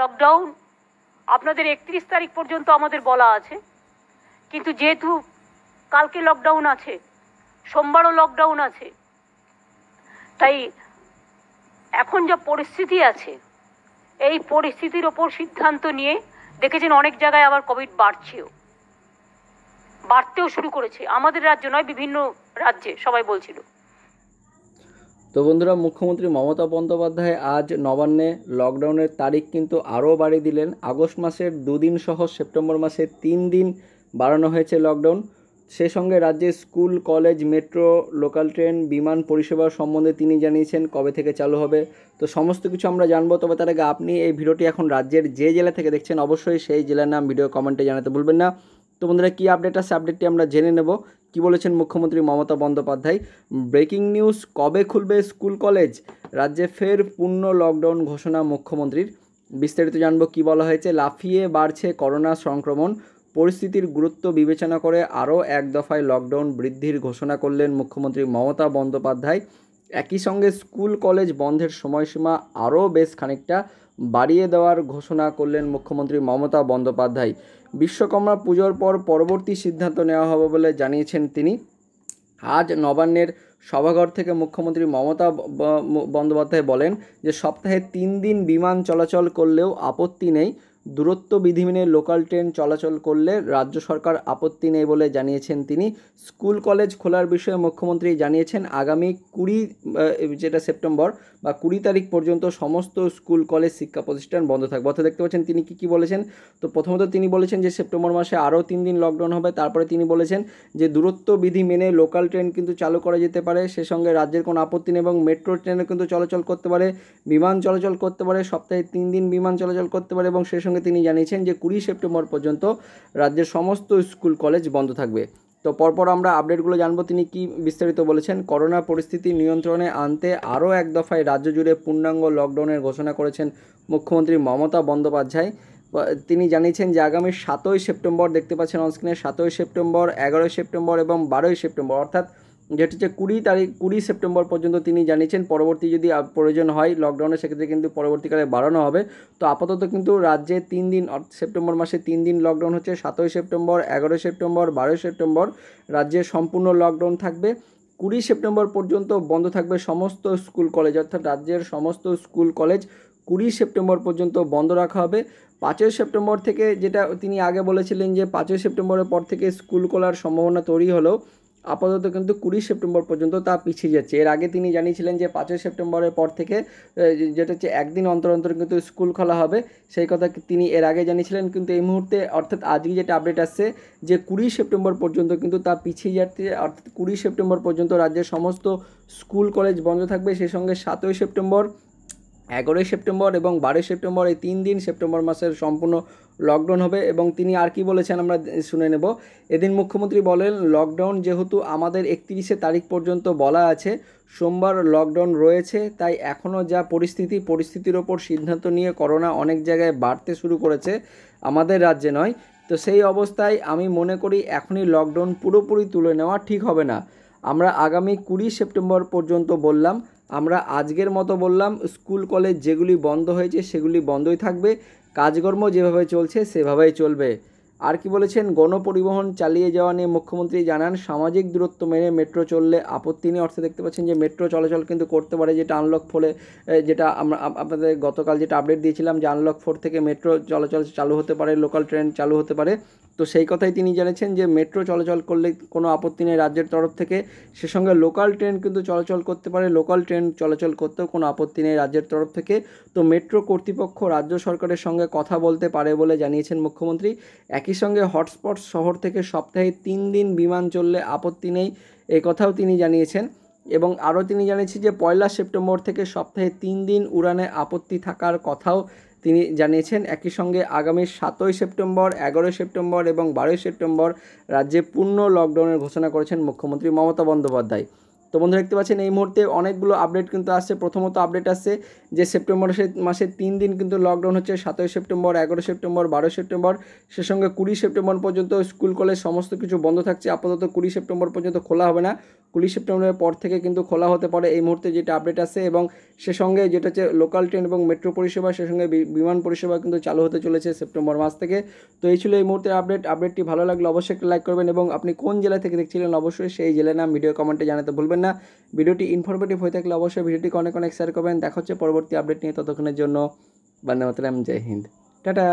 lockdown আপনাদের একত্রিশ তারিখ পর্যন্ত আমাদের বলা আছে কিন্তু যেহেতু কালকে লকডাউন আছে সোমবারও লকডাউন আছে তাই এখন যা পরিস্থিতি আছে এই পরিস্থিতির ওপর সিদ্ধান্ত নিয়ে দেখেছেন অনেক জায়গায় আবার কোভিড বাড়ছেও বাড়তেও শুরু করেছে আমাদের রাজ্য নয় বিভিন্ন রাজ্যে সবাই বলছিল তো বন্ধুরা মুখ্যমন্ত্রী মমতা বন্দ্যোপাধ্যায় আজ নবান্নে লকডাউনের তারিখ কিন্তু আরও বাড়িয়ে দিলেন আগস্ট মাসের দুদিন সহ সেপ্টেম্বর মাসের তিন দিন বাড়ানো হয়েছে লকডাউন সে সঙ্গে রাজ্যে school college metro local train বিমান পরিষেবা সম্বন্ধে তিনি জানিয়েছেন কবে থেকে চালু হবে তো সমস্ত কিছু আমরা জানবো তবে তার আগে আপনি এই ভিডিওটি এখন রাজ্যের যে জেলা থেকে দেখছেন অবশ্যই সেই জেলার নাম ভিডিও কমেন্টে জানাতে ভুলবেন না তো বন্ধুরা কী আপডেট আছে আপডেটটি আমরা জেনে নেব কি বলেছেন মুখ্যমন্ত্রী মমতা বন্দ্যোপাধ্যায় ব্রেকিং নিউজ কবে খুলবে স্কুল কলেজ রাজ্যে ফের পূর্ণ লকডাউন ঘোষণা মুখ্যমন্ত্রীর বিস্তারিত জানবো কি বলা হয়েছে লাফিয়ে বাড়ছে করোনা সংক্রমণ পরিস্থিতির গুরুত্ব বিবেচনা করে আরও এক দফায় লকডাউন বৃদ্ধির ঘোষণা করলেন মুখ্যমন্ত্রী মমতা বন্দ্যোপাধ্যায় একই সঙ্গে স্কুল কলেজ বন্ধের সময়সীমা আরও বেশ খানিকটা বাড়িয়ে দেওয়ার ঘোষণা করলেন মুখ্যমন্ত্রী মমতা বন্দ্যোপাধ্যায় বিশ্বকর্মা পুজোর পর পরবর্তী সিদ্ধান্ত নেওয়া হবে বলে জানিয়েছেন তিনি আজ নবান্নের সভাঘর থেকে মুখ্যমন্ত্রী মমতা বন্দ্যোপাধ্যায় বলেন যে সপ্তাহে তিন দিন বিমান চলাচল করলেও আপত্তি নেই দূরত্ব বিধি মেনে লোকাল ট্রেন চলাচল করলে রাজ্য সরকার আপত্তি নেই বলে জানিয়েছেন তিনি স্কুল কলেজ খোলার বিষয়ে মুখ্যমন্ত্রী জানিয়েছেন আগামী কুড়ি যেটা সেপ্টেম্বর বা কুড়ি তারিখ পর্যন্ত সমস্ত স্কুল কলেজ শিক্ষা প্রতিষ্ঠান বন্ধ থাকবে অর্থাৎ দেখতে পাচ্ছেন তিনি কী কী বলেছেন তো প্রথমত তিনি বলেছেন যে সেপ্টেম্বর মাসে আরও তিন দিন লকডাউন হবে তারপরে তিনি বলেছেন যে দূরত্ব বিধি মেনে লোকাল ট্রেন কিন্তু চালু করা যেতে পারে সে সঙ্গে রাজ্যের কোনো আপত্তি নেই এবং মেট্রো ট্রেনও কিন্তু চলাচল করতে পারে বিমান চলাচল করতে পারে সপ্তাহে তিন দিন বিমান চলাচল করতে পারে এবং সে সঙ্গে সঙ্গে তিনি জানিয়েছেন যে কুড়ি সেপ্টেম্বর পর্যন্ত রাজ্যের সমস্ত স্কুল কলেজ বন্ধ থাকবে তো পরপর আমরা আপডেটগুলো জানবো তিনি কি বিস্তারিত বলেছেন করোনা পরিস্থিতি নিয়ন্ত্রণে আনতে আরও এক দফায় রাজ্য জুড়ে পূর্ণাঙ্গ লকডাউনের ঘোষণা করেছেন মুখ্যমন্ত্রী মমতা বন্দ্যোপাধ্যায় তিনি জানিয়েছেন যে আগামী সাতই সেপ্টেম্বর দেখতে পাচ্ছেন অনস্ক্রিনে সাতই সেপ্টেম্বর এগারোই সেপ্টেম্বর এবং বারোই সেপ্টেম্বর অর্থাৎ হচ্ছে কুড়ি তারিখ কুড়ি সেপ্টেম্বর পর্যন্ত তিনি জানিয়েছেন পরবর্তী যদি প্রয়োজন হয় লকডাউনের সেক্ষেত্রে কিন্তু পরবর্তীকালে বাড়ানো হবে তো আপাতত কিন্তু রাজ্যে তিন দিন সেপ্টেম্বর মাসে তিন দিন লকডাউন হচ্ছে সাতই সেপ্টেম্বর এগারোই সেপ্টেম্বর বারোই সেপ্টেম্বর রাজ্যে সম্পূর্ণ লকডাউন থাকবে কুড়ি সেপ্টেম্বর পর্যন্ত বন্ধ থাকবে সমস্ত স্কুল কলেজ অর্থাৎ রাজ্যের সমস্ত স্কুল কলেজ কুড়ি সেপ্টেম্বর পর্যন্ত বন্ধ রাখা হবে পাঁচই সেপ্টেম্বর থেকে যেটা তিনি আগে বলেছিলেন যে পাঁচই সেপ্টেম্বরের পর থেকে স্কুল খোলার সম্ভাবনা তৈরি হলেও আপাতত কিন্তু কুড়ি সেপ্টেম্বর পর্যন্ত তা পিছিয়ে যাচ্ছে এর আগে তিনি জানিয়েছিলেন যে পাঁচই সেপ্টেম্বরের পর থেকে যেটা হচ্ছে একদিন অন্তর অন্তর কিন্তু স্কুল খোলা হবে সেই কথা তিনি এর আগে জানিয়েছিলেন কিন্তু এই মুহূর্তে অর্থাৎ আজকে যেটা আপডেট আসছে যে কুড়ি সেপ্টেম্বর পর্যন্ত কিন্তু তা পিছিয়ে যাচ্ছে অর্থাৎ কুড়ি সেপ্টেম্বর পর্যন্ত রাজ্যের সমস্ত স্কুল কলেজ বন্ধ থাকবে সেই সঙ্গে সাতই সেপ্টেম্বর এগারোই সেপ্টেম্বর এবং বারোই সেপ্টেম্বর এই তিন দিন সেপ্টেম্বর মাসের সম্পূর্ণ লকডাউন হবে এবং তিনি আর কি বলেছেন আমরা শুনে নেব এদিন মুখ্যমন্ত্রী বলেন লকডাউন যেহেতু আমাদের একত্রিশে তারিখ পর্যন্ত বলা আছে সোমবার লকডাউন রয়েছে তাই এখনও যা পরিস্থিতি পরিস্থিতির ওপর সিদ্ধান্ত নিয়ে করোনা অনেক জায়গায় বাড়তে শুরু করেছে আমাদের রাজ্যে নয় তো সেই অবস্থায় আমি মনে করি এখনই লকডাউন পুরোপুরি তুলে নেওয়া ঠিক হবে না আমরা আগামী কুড়ি সেপ্টেম্বর পর্যন্ত বললাম আমরা আজকের মতো বললাম স্কুল কলেজ যেগুলি বন্ধ হয়েছে সেগুলি বন্ধই থাকবে কাজকর্ম যেভাবে চলছে সেভাবেই চলবে আর কি বলেছেন গণপরিবহন চালিয়ে যাওয়া নিয়ে মুখ্যমন্ত্রী জানান সামাজিক দূরত্ব মেনে মেট্রো চললে আপত্তি নেই অর্থে দেখতে পাচ্ছেন যে মেট্রো চলাচল কিন্তু করতে পারে যেটা আনলক ফোরে যেটা আমরা আপনাদের গতকাল যেটা আপডেট দিয়েছিলাম যে আনলক ফোর থেকে মেট্রো চলাচল চালু হতে পারে লোকাল ট্রেন চালু হতে পারে তো সেই কথাই তিনি জানিয়েছেন যে মেট্রো চলাচল করলে কোনো আপত্তি নেই রাজ্যের তরফ থেকে সে সঙ্গে লোকাল ট্রেন কিন্তু চলাচল করতে পারে লোকাল ট্রেন চলাচল করতেও কোনো আপত্তি নেই রাজ্যের তরফ থেকে তো মেট্রো কর্তৃপক্ষ রাজ্য সরকারের সঙ্গে কথা বলতে পারে বলে জানিয়েছেন মুখ্যমন্ত্রী একই সঙ্গে হটস্পট শহর থেকে সপ্তাহে তিন দিন বিমান চললে আপত্তি নেই এ কথাও তিনি জানিয়েছেন এবং আরও তিনি জানিয়েছেন যে পয়লা সেপ্টেম্বর থেকে সপ্তাহে তিন দিন উড়ানে আপত্তি থাকার কথাও তিনি জানিয়েছেন একই সঙ্গে আগামী সাতই সেপ্টেম্বর এগারোই সেপ্টেম্বর এবং বারোই সেপ্টেম্বর রাজ্যে পূর্ণ লকডাউনের ঘোষণা করেছেন মুখ্যমন্ত্রী মমতা বন্দ্যোপাধ্যায় তো বন্ধু দেখতে পাচ্ছেন এই মুহূর্তে অনেকগুলো আপডেট কিন্তু আসছে প্রথমত আপডেট আসছে যে সেপ্টেম্বর মাসে তিন দিন কিন্তু লকডাউন হচ্ছে সাতই সেপ্টেম্বর এগারো সেপ্টেম্বর বারো সেপ্টেম্বর সে সঙ্গে কুড়ি সেপ্টেম্বর পর্যন্ত স্কুল কলেজ সমস্ত কিছু বন্ধ থাকছে আপাতত কুড়ি সেপ্টেম্বর পর্যন্ত খোলা হবে না কুড়ি সেপ্টেম্বরের পর থেকে কিন্তু খোলা হতে পারে এই মুহূর্তে যেটা আপডেট আছে এবং সে সঙ্গে যেটা হচ্ছে লোকাল ট্রেন এবং মেট্রো পরিষেবা সে সঙ্গে বিমান পরিষেবা কিন্তু চালু হতে চলেছে সেপ্টেম্বর মাস থেকে তো এই ছিল এই মুহূর্তের আপডেট আপডেটটি ভালো লাগলে অবশ্যই লাইক করবেন এবং আপনি কোন জেলা থেকে দেখছিলেন অবশ্যই সেই জেলার নাম ভিডিও কমেন্টে জানাতে ভুলবেন না ভিডিওটি ইনফরমেটিভ হয়ে থাকলে অবশ্যই ভিডিওটি অনেক অনেক শেয়ার করবেন দেখা হচ্ছে পরবর্তী আপডেট নিয়ে ততক্ষণের জন্য বান্দা মাতলাম জয় হিন্দ টাটা